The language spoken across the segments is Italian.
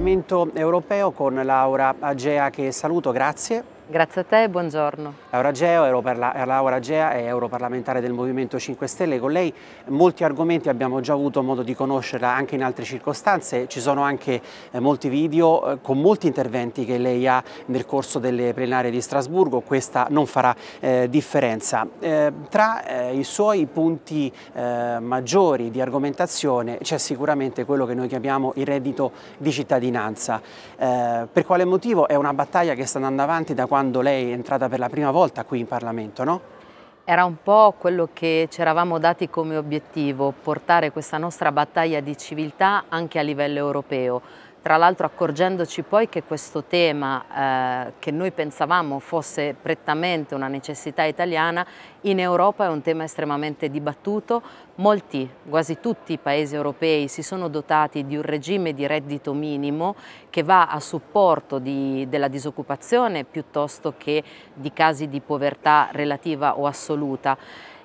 Parlamento europeo con Laura Agea che saluto, grazie. Grazie a te e buongiorno. Laura Geo, eh, Laura Gea è europarlamentare del Movimento 5 Stelle. Con lei molti argomenti abbiamo già avuto modo di conoscerla anche in altre circostanze. Ci sono anche eh, molti video eh, con molti interventi che lei ha nel corso delle plenarie di Strasburgo. Questa non farà eh, differenza. Eh, tra eh, i suoi punti maggiori di argomentazione c'è sicuramente quello che noi chiamiamo il reddito di cittadinanza. per quale motivo? È una battaglia che sta andando avanti da quando quando lei è entrata per la prima volta qui in Parlamento, no? Era un po' quello che ci eravamo dati come obiettivo, portare questa nostra battaglia di civiltà anche a livello europeo tra l'altro accorgendoci poi che questo tema eh, che noi pensavamo fosse prettamente una necessità italiana, in Europa è un tema estremamente dibattuto, molti, quasi tutti i paesi europei si sono dotati di un regime di reddito minimo che va a supporto di, della disoccupazione piuttosto che di casi di povertà relativa o assoluta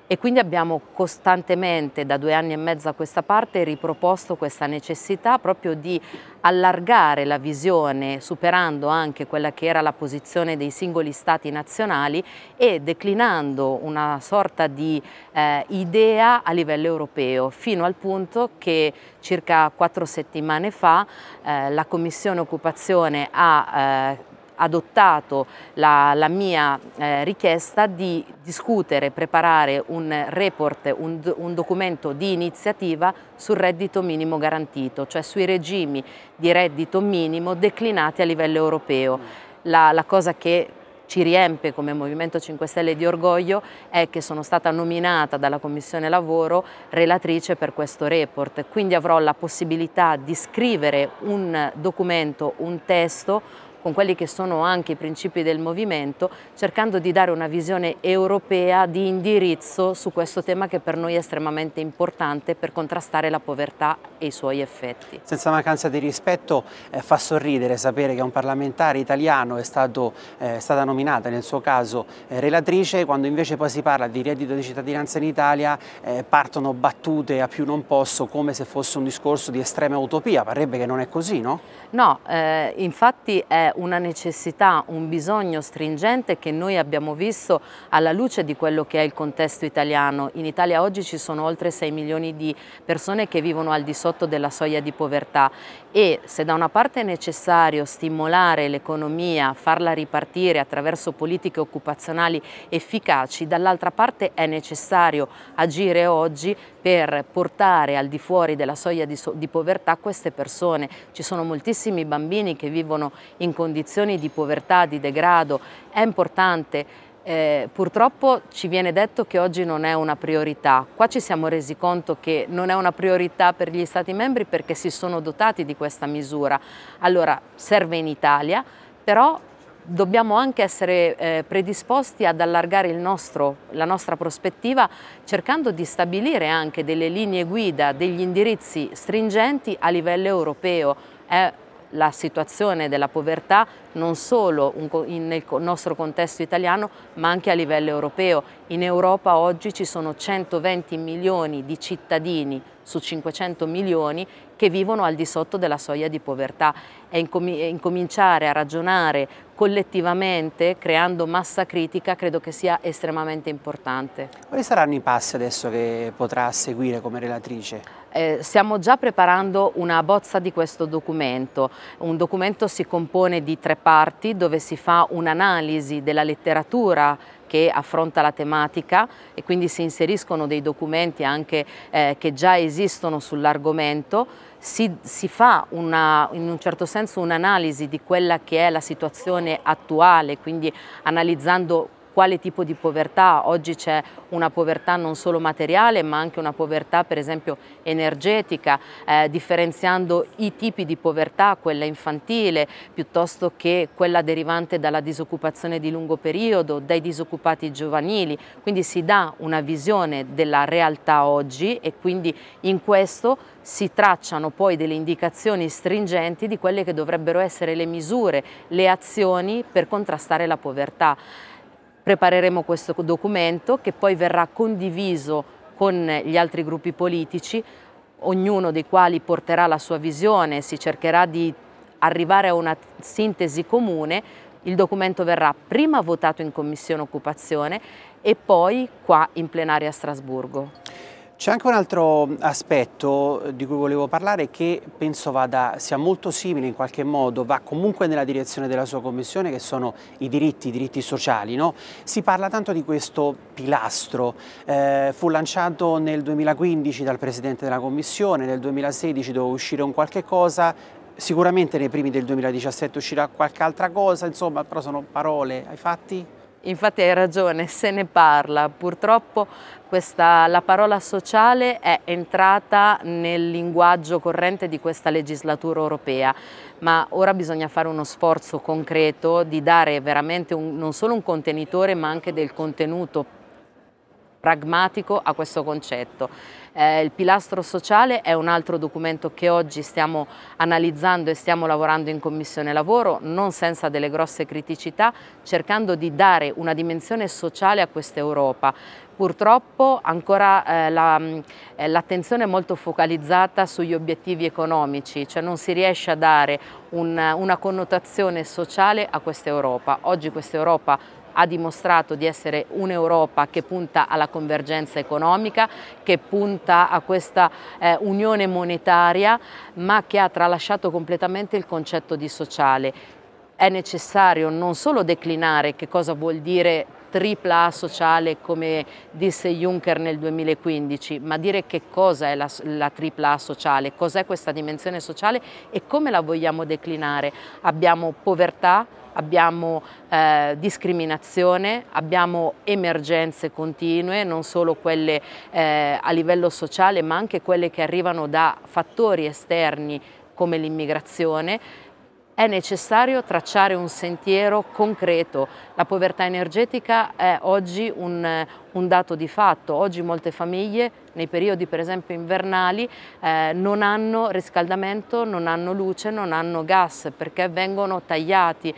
e quindi abbiamo costantemente da due anni e mezzo a questa parte riproposto questa necessità proprio di allargare la visione superando anche quella che era la posizione dei singoli stati nazionali e declinando una sorta di eh, idea a livello europeo fino al punto che circa quattro settimane fa eh, la Commissione Occupazione ha eh, adottato la, la mia eh, richiesta di discutere, preparare un report, un, un, documento di iniziativa sul reddito minimo garantito, cioè sui regimi di reddito minimo declinati a livello europeo. la, la cosa che ci riempie come Movimento 5 Stelle di orgoglio è che sono stata nominata dalla Commissione Lavoro relatrice per questo report, quindi avrò la possibilità di scrivere un documento, un testo con quelli che sono anche i principi del movimento, cercando di dare una visione europea di indirizzo su questo tema che per noi è estremamente importante per contrastare la povertà e i suoi effetti. Senza mancanza di rispetto eh, fa sorridere sapere che un parlamentare italiano è, stato, eh, stata nominata nel suo caso eh, relatrice, quando invece poi si parla di reddito di cittadinanza in Italia eh, partono battute a più non posso come se fosse un discorso di estrema utopia, parrebbe che non è così, no? No, eh, infatti è una necessità, un bisogno stringente che noi abbiamo visto alla luce di quello che è il contesto italiano. In Italia oggi ci sono oltre 6 milioni di persone che vivono al di sotto della soglia di povertà e se da una parte è necessario stimolare l'economia, farla ripartire attraverso politiche occupazionali efficaci, dall'altra parte è necessario agire oggi per portare al di fuori della soglia di, so di povertà queste persone. Ci sono moltissimi bambini che vivono in condizioni condizioni di povertà, di degrado, è importante. Eh, purtroppo ci viene detto che oggi non è una priorità. Qua ci siamo resi conto che non è una priorità per gli Stati membri perché si sono dotati di questa misura. Allora, serve in Italia, però dobbiamo anche essere eh, predisposti ad allargare nostro, la nostra prospettiva cercando di stabilire anche delle linee guida, degli indirizzi stringenti a livello europeo. È la situazione della povertà non solo nel nostro contesto italiano ma anche a livello europeo. In Europa oggi ci sono 120 milioni di cittadini su 500 milioni che vivono al di sotto della soglia di povertà e incominciare a ragionare collettivamente creando massa critica credo che sia estremamente importante. Quali saranno i passi adesso che potrà seguire come relatrice? eh, stiamo già preparando una bozza di questo documento. Un documento si compone di tre parti dove si fa un'analisi della letteratura che affronta la tematica e quindi si inseriscono dei documenti anche eh, che già esistono sull'argomento. Si, si, fa una, in un certo senso un'analisi di quella che è la situazione attuale, quindi analizzando quale tipo di povertà. Oggi c'è una povertà non solo materiale ma anche una povertà per esempio energetica, eh, differenziando i tipi di povertà, quella infantile piuttosto che quella derivante dalla disoccupazione di lungo periodo, dai disoccupati giovanili. Quindi si dà una visione della realtà oggi e quindi in questo si tracciano poi delle indicazioni stringenti di quelle che dovrebbero essere le misure, le azioni per contrastare la povertà prepareremo questo documento che poi verrà condiviso con gli altri gruppi politici, ognuno dei quali porterà la sua visione, si cercherà di arrivare a una sintesi comune, il documento verrà prima votato in Commissione Occupazione e poi qua in plenaria a Strasburgo. C'è anche un altro aspetto eh, di cui volevo parlare che penso vada, sia molto simile in qualche modo, va comunque nella direzione della sua commissione che sono i diritti, i diritti sociali. No? Si parla tanto di questo pilastro, eh, fu lanciato nel 2015 dal Presidente della Commissione, nel 2016 doveva uscire un qualche cosa, sicuramente nei primi del 2017 uscirà qualche altra cosa, insomma, però sono parole ai fatti? Infatti hai ragione, se ne parla. Purtroppo questa, la parola sociale è entrata nel linguaggio corrente di questa legislatura europea, ma ora bisogna fare uno sforzo concreto di dare veramente un, non solo un contenitore ma anche del contenuto pragmatico a questo concetto. Eh, il pilastro sociale è un altro documento che oggi stiamo analizzando e stiamo lavorando in Commissione Lavoro, non senza delle grosse criticità, cercando di dare una dimensione sociale a questa Europa. Purtroppo ancora eh, mm, eh l'attenzione la, eh, è molto focalizzata sugli obiettivi economici, cioè non si riesce a dare un, una connotazione sociale a questa Europa. Oggi questa Europa ha dimostrato di essere un'Europa che punta alla convergenza economica, che punta a questa eh, unione monetaria, ma che ha tralasciato completamente il concetto di sociale. È necessario non solo declinare che cosa vuol dire tripla A sociale come disse Juncker nel 2015, ma dire che cosa è la, la tripla A sociale, cos'è questa dimensione sociale e come la vogliamo declinare. Abbiamo povertà, abbiamo eh, discriminazione, abbiamo emergenze continue, non solo quelle eh, a livello sociale ma anche quelle che arrivano da fattori esterni come l'immigrazione, è necessario tracciare un sentiero concreto. La povertà energetica è oggi un, un dato di fatto. Oggi molte famiglie nei periodi per esempio invernali eh, non hanno riscaldamento, non hanno luce, non hanno gas perché vengono tagliati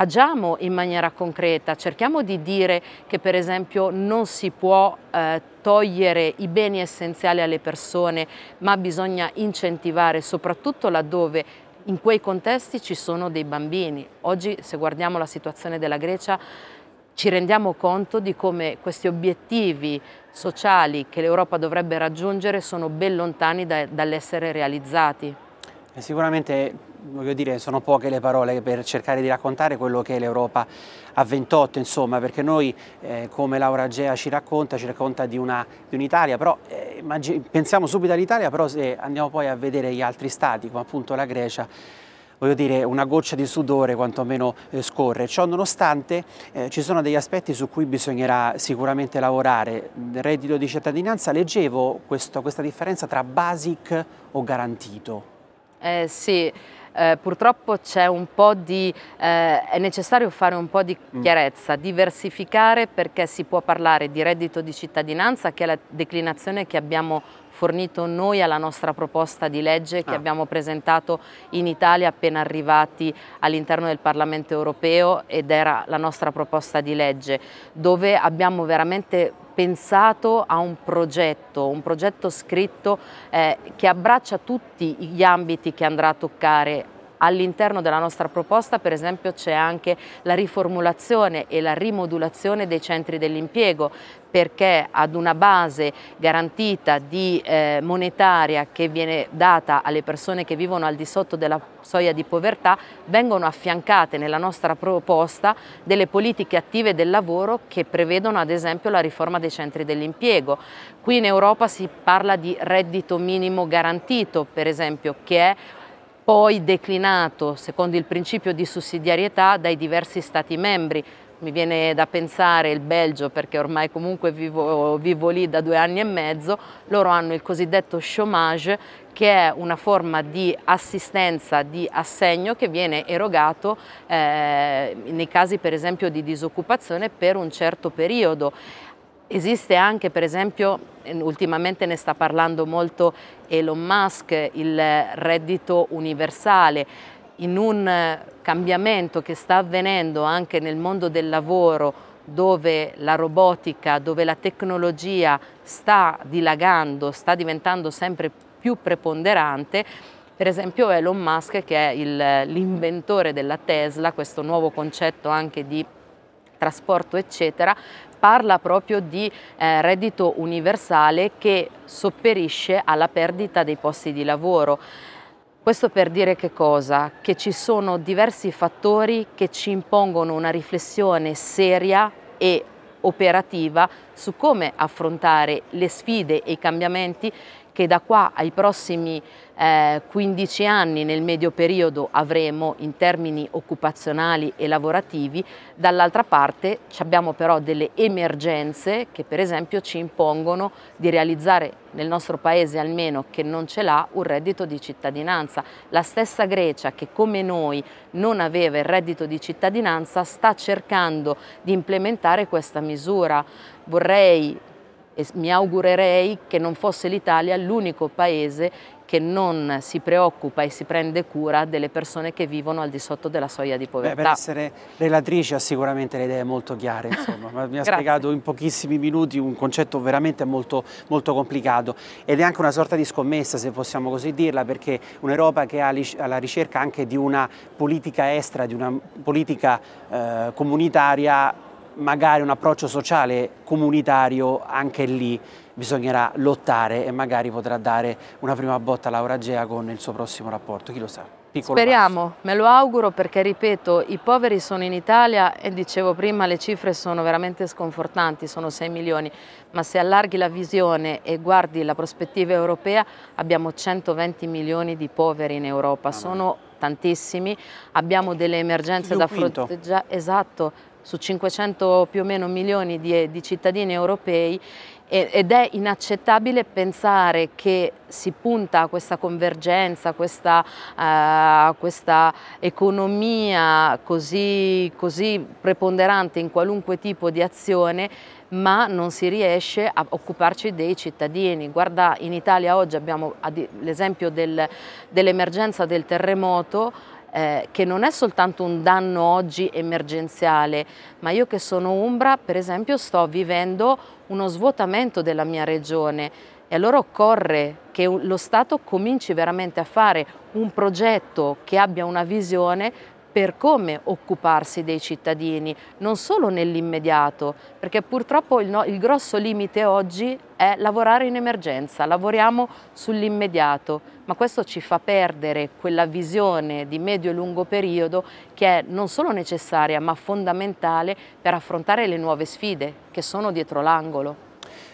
agiamo in maniera concreta, cerchiamo di dire che per esempio non si può eh, togliere i beni essenziali alle persone, ma bisogna incentivare soprattutto laddove in quei contesti ci sono dei bambini. Oggi se guardiamo la situazione della Grecia ci rendiamo conto di come questi obiettivi sociali che l'Europa dovrebbe raggiungere sono ben lontani da, dall'essere realizzati. Sicuramente voglio dire, sono poche le parole per cercare di raccontare quello che è l'Europa a 28, insomma, perché noi, eh, come Laura Gea ci racconta, ci racconta di un'Italia, però eh, pensiamo subito all'Italia, però se andiamo poi a vedere gli altri stati, come appunto la Grecia, voglio dire, una goccia di sudore quantomeno eh, scorre. Ciò nonostante eh, ci sono degli aspetti su cui bisognerà sicuramente lavorare. Reddito di cittadinanza, leggevo questo, questa differenza tra basic o garantito. Eh, sì. Eh, purtroppo di, eh, è necessario fare un po' di mm. chiarezza, diversificare perché si può parlare di reddito di cittadinanza che è la declinazione che abbiamo fornito noi alla nostra proposta di legge che ah. abbiamo presentato in Italia appena arrivati all'interno del Parlamento europeo ed era la nostra proposta di legge dove abbiamo veramente pensato a un progetto, un progetto scritto eh, che abbraccia tutti gli ambiti che andrà a toccare All'interno della nostra proposta per esempio c'è anche la riformulazione e la rimodulazione dei centri dell'impiego perché ad una base garantita di eh, monetaria che viene data alle persone che vivono al di sotto della soglia di povertà vengono affiancate nella nostra proposta delle politiche attive del lavoro che prevedono ad esempio la riforma dei centri dell'impiego. Qui in Europa si parla di reddito minimo garantito per esempio che è poi declinato secondo il principio di sussidiarietà dai diversi Stati membri. Mi viene da pensare il Belgio, perché ormai comunque vivo, vivo lì da due anni e mezzo, loro hanno il cosiddetto chômage, che è una forma di assistenza, di assegno che viene erogato eh, nei casi per esempio di disoccupazione per un certo periodo. Esiste anche per esempio, eh, ultimamente ne sta parlando molto Elon Musk, il reddito universale, in un eh, cambiamento che sta avvenendo anche nel mondo del lavoro dove la robotica, dove la tecnologia sta dilagando, sta diventando sempre più preponderante, per esempio Elon Musk che è l'inventore della Tesla, questo nuovo concetto anche di trasporto eccetera, parla proprio di eh, reddito universale che sopperisce alla perdita dei posti di lavoro. Questo per dire che cosa? Che ci sono diversi fattori che ci impongono una riflessione seria e operativa su come affrontare le sfide e i cambiamenti che da qua ai prossimi eh, 15 anni nel medio periodo avremo in termini occupazionali e lavorativi, dall'altra parte abbiamo però delle emergenze che per esempio ci impongono di realizzare nel nostro paese almeno che non ce l'ha un reddito di cittadinanza. La stessa Grecia che come noi non aveva il reddito di cittadinanza sta cercando di implementare questa misura. Vorrei e mi augurerei che non fosse l'Italia l'unico paese che non si preoccupa e si prende cura delle persone che vivono al di sotto della soglia di povertà. Beh, per essere relatrice ha sicuramente le idee molto chiare, insomma, mi ha spiegato in pochissimi minuti un concetto veramente molto, molto, complicato ed è anche una sorta di scommessa, se possiamo così dirla, perché un'Europa che ha alla ricerca anche di una politica estera, di una politica eh, comunitaria magari un approccio sociale comunitario anche lì bisognerà lottare e magari potrà dare una prima botta a Laura Gea con il suo prossimo rapporto, chi lo sa. Speriamo, passo. me lo auguro perché ripeto, i poveri sono in Italia e dicevo prima le cifre sono veramente sconfortanti, sono 6 milioni, ma se allarghi la visione e guardi la prospettiva europea abbiamo 120 milioni di poveri in Europa, ah, sono tantissimi, abbiamo delle emergenze da fronteggiare, esatto, su 500 più o meno milioni di, eh, di cittadini europei ed è inaccettabile pensare che si punta a questa convergenza, a questa, uh, questa economia così, così preponderante in qualunque tipo di azione ma non si riesce a occuparci dei cittadini. Guarda, in Italia oggi abbiamo l'esempio dell'emergenza del terremoto eh, che non è soltanto un danno oggi emergenziale, ma io che sono Umbra per esempio sto vivendo uno svuotamento della mia regione e allora occorre che lo Stato cominci veramente a fare un progetto che abbia una visione per come occuparsi dei cittadini, non solo nell'immediato, perché purtroppo il, no, il, grosso limite oggi è lavorare in emergenza, lavoriamo sull'immediato, ma questo ci fa perdere quella visione di medio e lungo periodo che è non solo necessaria ma fondamentale per affrontare le nuove sfide che sono dietro l'angolo.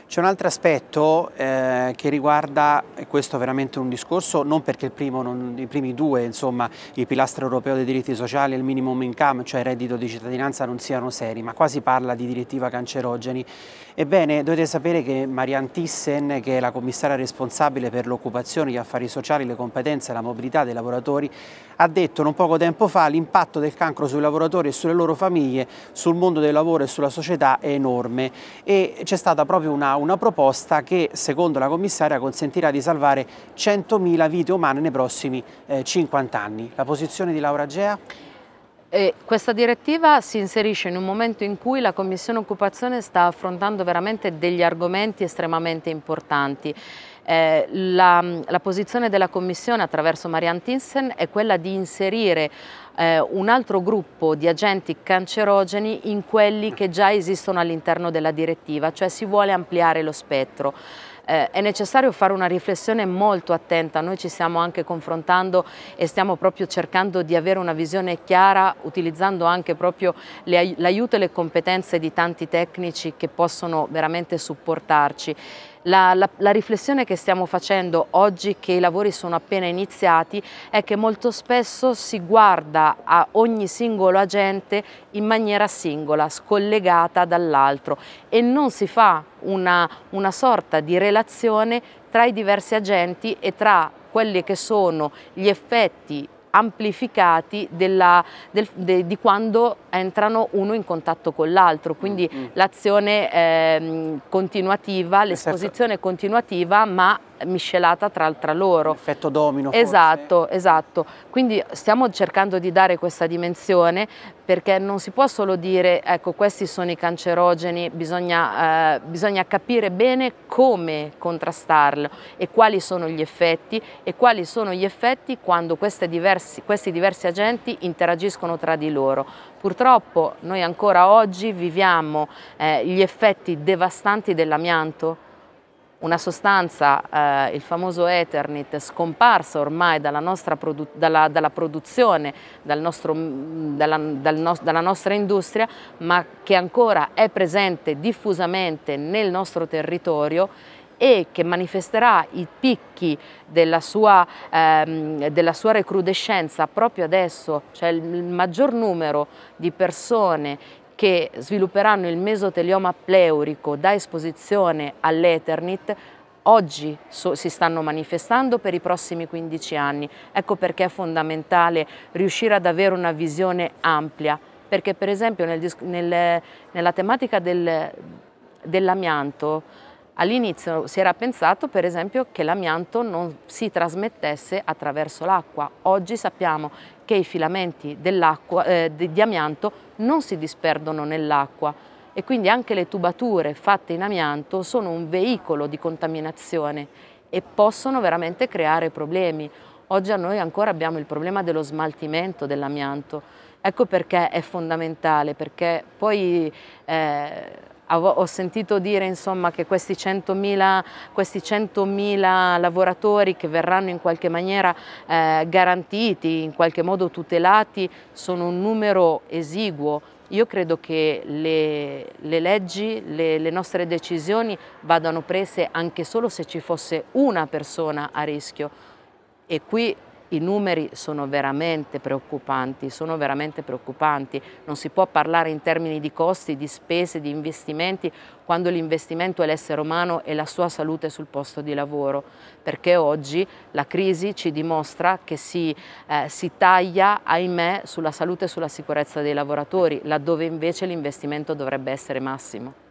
C'è un altro aspetto eh, che riguarda, e questo è veramente un discorso, non perché non, i primi due, insomma, il pilastro europeo dei diritti sociali e il minimum income, cioè il reddito di cittadinanza, non siano seri, ma qua si parla di direttiva cancerogeni Ebbene, dovete sapere che Marianne Thyssen, che è la commissaria responsabile per l'occupazione, gli affari sociali, le competenze e la mobilità dei lavoratori, ha detto non poco tempo fa l'impatto del cancro sui lavoratori e sulle loro famiglie, sul mondo del lavoro e sulla società è enorme e c'è stata proprio una, una proposta che secondo la commissaria consentirà di salvare 100.000 vite umane nei prossimi eh, 50 anni. La posizione di Laura Gea? E questa direttiva si inserisce in un momento in cui la Commissione Occupazione sta affrontando veramente degli argomenti estremamente importanti. Eh, la, la, posizione della Commissione attraverso Marianne Tinsen è quella di inserire eh, un altro gruppo di agenti cancerogeni in quelli che già esistono all'interno della direttiva, cioè si vuole ampliare lo spettro. Eh, è necessario fare una riflessione molto attenta, noi ci stiamo anche confrontando e stiamo proprio cercando di avere una visione chiara utilizzando anche proprio l'aiuto e le competenze di tanti tecnici che possono veramente supportarci. La, la, la, riflessione che stiamo facendo oggi che i lavori sono appena iniziati è che molto spesso si guarda a ogni singolo agente in maniera singola, scollegata dall'altro e non si fa una, una sorta di relazione tra i diversi agenti e tra quelli che sono gli effetti amplificati della, del, de, di quando entrano uno in contatto con l'altro, quindi mm -hmm. l'azione eh, continuativa, l'esposizione continuativa ma miscelata tra, tra loro. L Effetto domino. Esatto, forse. esatto. Quindi stiamo cercando di dare questa dimensione perché non si può solo dire ecco questi sono i cancerogeni, bisogna, eh, bisogna capire bene come contrastarlo e quali sono gli effetti e quali sono gli effetti quando diversi, questi diversi agenti interagiscono tra di loro. Purtroppo noi ancora oggi viviamo eh, gli effetti devastanti dell'amianto una sostanza, eh, il famoso Eternit, scomparsa ormai dalla, produ dalla, dalla produzione, dal nostro, mm, dalla, dal no dalla nostra industria, ma che ancora è presente diffusamente nel nostro territorio e che manifesterà i picchi della sua, ehm, della sua recrudescenza proprio adesso, cioè il maggior numero di persone che svilupperanno il mesotelioma pleurico da esposizione all'Eternit oggi so, si stanno manifestando per i prossimi 15 anni. Ecco perché è fondamentale riuscire ad avere una visione ampia, perché per esempio nel, nel, nella tematica del, dell'amianto all'inizio si era pensato per esempio che l'amianto non si trasmettesse attraverso l'acqua. Oggi sappiamo che i filamenti eh, di amianto non si disperdono nell'acqua e quindi anche le tubature fatte in amianto sono un veicolo di contaminazione e possono veramente creare problemi. Oggi a noi ancora abbiamo il problema dello smaltimento dell'amianto, ecco perché è fondamentale, perché poi eh, ho sentito dire insomma, che questi 100.000, 100 lavoratori che verranno in qualche maniera eh, garantiti, in qualche modo tutelati, sono un numero esiguo. Io credo che le, le leggi, le, le nostre decisioni vadano prese anche solo se ci fosse una persona a rischio e qui i numeri sono veramente preoccupanti, sono veramente preoccupanti. Non si può parlare in termini di costi, di spese, di investimenti, quando l'investimento è l'essere umano e la sua salute sul posto di lavoro, perché oggi la crisi ci dimostra che si, eh, si taglia, ahimè, sulla salute e sulla sicurezza dei lavoratori, laddove invece l'investimento dovrebbe essere massimo.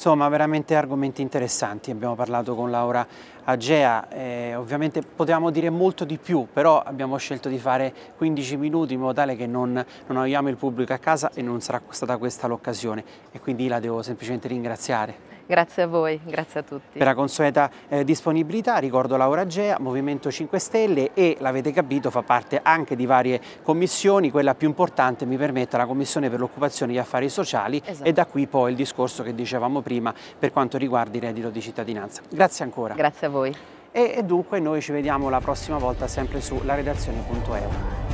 Insomma, veramente argomenti interessanti, abbiamo parlato con Laura Agea, eh, ovviamente potevamo dire molto di più, però abbiamo scelto di fare 15 minuti in modo tale che non, non annoiamo il pubblico a casa e non sarà stata questa l'occasione e quindi la devo semplicemente ringraziare. Grazie a voi, grazie a tutti. Per la consueta eh, disponibilità ricordo Laura Gea, Movimento 5 Stelle e l'avete capito fa parte anche di varie commissioni, quella più importante mi permetta la Commissione per l'Occupazione e gli Affari Sociali esatto. e da qui poi il discorso che dicevamo prima per quanto riguarda il reddito di cittadinanza. Grazie ancora. Grazie a voi. E, e dunque noi ci vediamo la prossima volta sempre su laredazione.eu.